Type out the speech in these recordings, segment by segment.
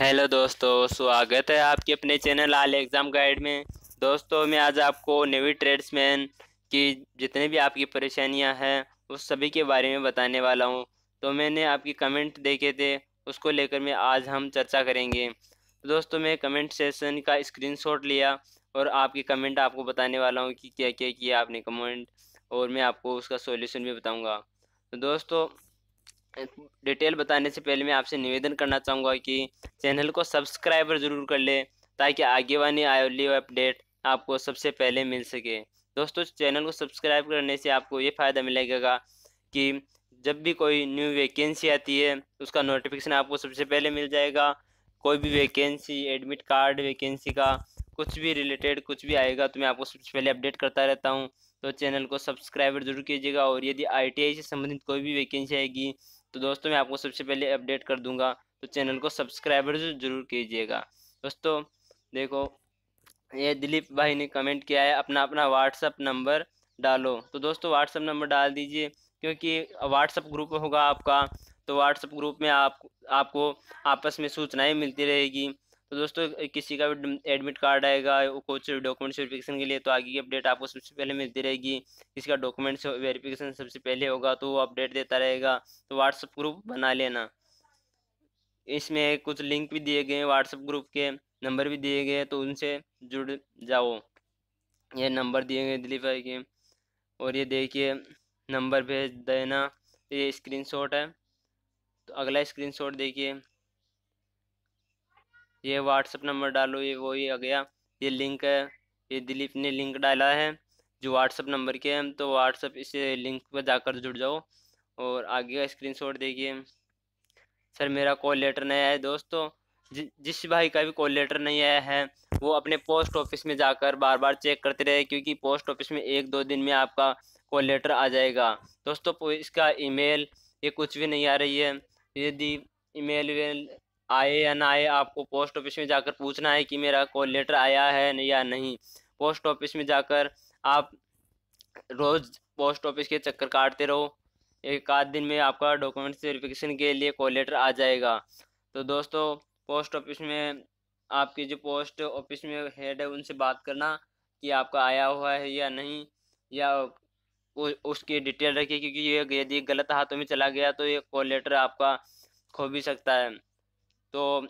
hello दोस्तों स्वागत है आपके अपने चैनल आल एग्ज़ाम गाइड में दोस्तों मैं आज आपको नेवी ट्रेड्समैन की जितने भी आपकी परेशानियां हैं उस सभी के बारे में बताने वाला हूं तो मैंने आपके कमेंट देखे थे उसको लेकर मैं आज हम चर्चा करेंगे तो दोस्तों मैं कमेंट सेशन का स्क्रीनशॉट लिया और आपके कमेंट आपको बताने वाला हूँ कि क्या क्या किया आपने कमेंट और मैं आपको उसका सोल्यूशन भी बताऊँगा तो दोस्तों डिटेल बताने से पहले मैं आपसे निवेदन करना चाहूँगा कि चैनल को सब्सक्राइबर ज़रूर कर लें ताकि आगे वाली आयोली अपडेट आपको सबसे पहले मिल सके दोस्तों चैनल को सब्सक्राइब करने से आपको ये फ़ायदा मिलेगा कि जब भी कोई न्यू वैकेंसी आती है उसका नोटिफिकेशन आपको सबसे पहले मिल जाएगा कोई भी वैकेंसी एडमिट कार्ड वैकेंसी का कुछ भी रिलेटेड कुछ भी आएगा तो मैं आपको सबसे पहले अपडेट करता रहता हूँ तो चैनल को सब्सक्राइबर जरूर कीजिएगा और यदि आई से संबंधित कोई भी वैकेंसी आएगी तो दोस्तों मैं आपको सबसे पहले अपडेट कर दूंगा तो चैनल को सब्सक्राइबर जरूर कीजिएगा दोस्तों देखो ये दिलीप भाई ने कमेंट किया है अपना अपना व्हाट्सअप नंबर डालो तो दोस्तों व्हाट्सअप नंबर डाल दीजिए क्योंकि व्हाट्सअप ग्रुप होगा आपका तो व्हाट्सअप ग्रुप में आप आपको आपस में सूचनाएं मिलती रहेगी तो दोस्तों किसी का भी एडमिट कार्ड आएगा कुछ डॉक्यूमेंट वेरिफिकेशन के लिए तो आगे की अपडेट आपको सबसे पहले मिलती रहेगी किसी का डॉक्यूमेंट वेरिफिकेशन सबसे पहले होगा तो वो अपडेट देता रहेगा तो व्हाट्सअप ग्रुप बना लेना इसमें कुछ लिंक भी दिए गए हैं व्हाट्सएप ग्रुप के नंबर भी दिए गए हैं तो उनसे जुड़ जाओ ये नंबर दिए गए दिलीप भाई के और ये देखिए नंबर भेज देना ये स्क्रीनशॉट है तो अगला स्क्रीनशॉट देखिए ये व्हाट्सअप नंबर डालो ये वो ही आ गया ये लिंक है ये दिलीप ने लिंक डाला है जो व्हाट्सअप नंबर के हैं तो व्हाट्सअप इस लिंक पर जाकर जुड़ जाओ और आगे का स्क्रीन देखिए सर मेरा कॉल लेटर नहीं आया है दोस्तों जि, जिस भाई का भी कॉल लेटर नहीं आया है वो अपने पोस्ट ऑफिस में जाकर बार बार चेक करते रहे क्योंकि पोस्ट ऑफिस में एक दो दिन में आपका कॉल लेटर आ जाएगा दोस्तों इसका ईमेल ये कुछ भी नहीं आ रही है यदि ईमेल मेल आए या ना आए आपको पोस्ट ऑफिस में जाकर पूछना है कि मेरा कॉल लेटर आया है या नहीं पोस्ट ऑफिस में जाकर आप रोज़ पोस्ट ऑफिस के चक्कर काटते रहो एक आध दिन में आपका डॉक्यूमेंट्स वेरिफिकेशन के लिए कॉल लेटर आ जाएगा तो दोस्तों पोस्ट ऑफिस में आपके जो पोस्ट ऑफिस में हेड है उनसे बात करना कि आपका आया हुआ है या नहीं या उ, उसकी डिटेल रखिए क्योंकि ये यदि गलत हाथों में चला गया तो ये कॉल लेटर आपका खो भी सकता है तो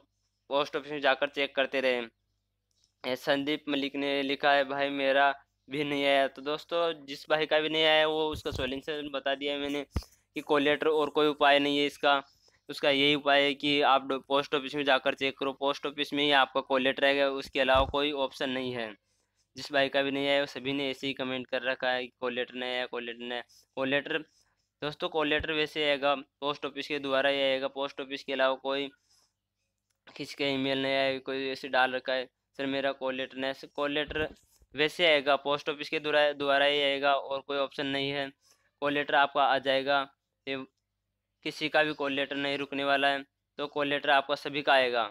पोस्ट ऑफिस में जाकर चेक करते रहे संदीप मलिक ने लिखा है भाई मेरा भी नहीं आया तो दोस्तों जिस भाई का भी नहीं आया वो उसका सोल्यूशन बता दिया मैंने कि कोलेटर और कोई उपाय नहीं है इसका उसका यही उपाय है कि आप पोस्ट ऑफिस में जाकर चेक करो पोस्ट ऑफिस में ही आपका कोलेटर आएगा उसके अलावा कोई ऑप्शन नहीं है जिस भाई का भी नहीं आया सभी ने ऐसे ही कमेंट कर रखा है कि कोलेटर नहीं आया कोलेटर नहीं आया कोलेटर दोस्तों कोलेटर वैसे आएगा पोस्ट ऑफिस के द्वारा ही आएगा पोस्ट ऑफिस के अलावा कोई किसी का ईमेल नहीं आया कोई ऐसे डाल रखा है सर मेरा कॉल लेटर नहीं है कॉल लेटर वैसे आएगा पोस्ट ऑफिस के द्वारा द्वारा ही आएगा और कोई ऑप्शन नहीं है कॉल लेटर आपका आ जाएगा ये किसी का भी कॉल लेटर नहीं रुकने वाला है तो कॉल लेटर आपका सभी का आएगा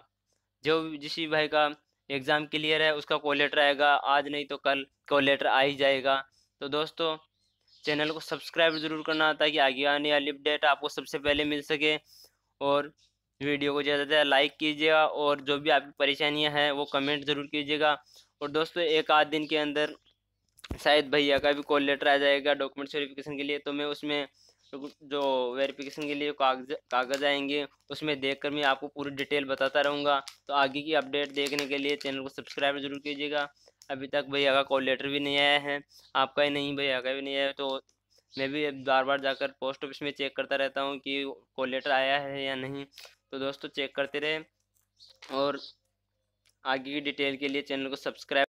जो जिस भाई का एग्ज़ाम क्लियर है उसका कॉल लेटर आएगा आज नहीं तो कल कॉल लेटर आ ही जाएगा तो दोस्तों चैनल को सब्सक्राइब ज़रूर करना ताकि आगे आने वाली अपडेट आपको सबसे पहले मिल सके और वीडियो को ज़्यादा से ज़्यादा लाइक कीजिएगा और जो भी आपकी परेशानियां हैं वो कमेंट ज़रूर कीजिएगा और दोस्तों एक आध दिन के अंदर शायद भैया का भी कॉल लेटर आ जाएगा डॉक्यूमेंट्स वेरिफिकेशन के लिए तो मैं उसमें जो वेरिफिकेशन के लिए कागज कागज आएंगे उसमें देखकर मैं आपको पूरी डिटेल बताता रहूँगा तो आगे की अपडेट देखने के लिए चैनल को सब्सक्राइब जरूर कीजिएगा अभी तक भैया का कॉल लेटर भी नहीं आया है आपका ही नहीं भैया का भी नहीं आया तो मैं भी बार बार जाकर पोस्ट ऑफिस में चेक करता रहता हूँ कि कॉल लेटर आया है या नहीं तो दोस्तों चेक करते रहें और आगे की डिटेल के लिए चैनल को सब्सक्राइब